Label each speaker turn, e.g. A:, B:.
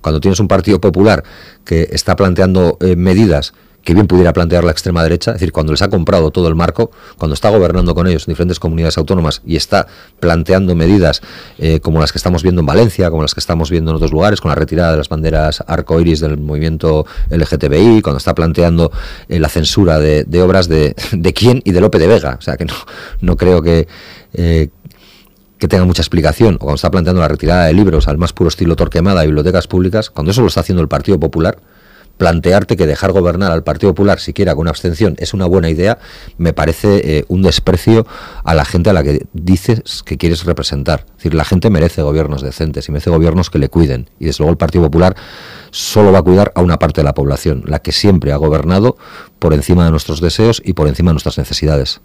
A: Cuando tienes un Partido Popular que está planteando eh, medidas que bien pudiera plantear la extrema derecha, es decir, cuando les ha comprado todo el marco, cuando está gobernando con ellos en diferentes comunidades autónomas y está planteando medidas eh, como las que estamos viendo en Valencia, como las que estamos viendo en otros lugares, con la retirada de las banderas arcoiris del movimiento LGTBI, cuando está planteando eh, la censura de, obras de, quién y de Lope de Vega. O sea, que no, no creo que, que tenga mucha explicación, o cuando está planteando la retirada de libros al más puro estilo Torquemada de bibliotecas públicas, cuando eso lo está haciendo el Partido Popular, plantearte que dejar gobernar al Partido Popular siquiera con abstención es una buena idea, me parece eh, un desprecio a la gente a la que dices que quieres representar. Es decir, la gente merece gobiernos decentes y merece gobiernos que le cuiden. Y desde luego el Partido Popular solo va a cuidar a una parte de la población, la que siempre ha gobernado por encima de nuestros deseos y por encima de nuestras necesidades.